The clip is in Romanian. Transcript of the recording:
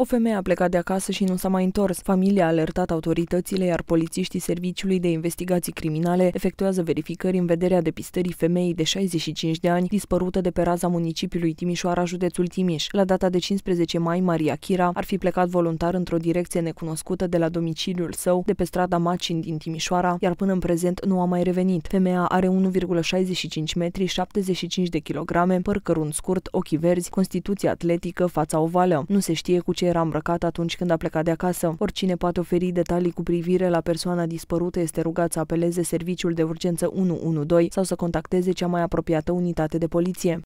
O femeie a plecat de acasă și nu s-a mai întors. Familia a alertat autoritățile, iar polițiștii Serviciului de Investigații Criminale efectuează verificări în vederea depistării femeii de 65 de ani dispărută de pe raza municipiului Timișoara, județul Timiș. La data de 15 mai, Maria Chira ar fi plecat voluntar într-o direcție necunoscută de la domiciliul său, de pe strada Macin din Timișoara, iar până în prezent nu a mai revenit. Femeia are 1,65 metri, 75 de kilograme, păr cărunt scurt, ochi verzi, constituție atletică, fața ovală. Nu se știe cu ce era îmbrăcat atunci când a plecat de acasă. Oricine poate oferi detalii cu privire la persoana dispărută este rugat să apeleze serviciul de urgență 112 sau să contacteze cea mai apropiată unitate de poliție.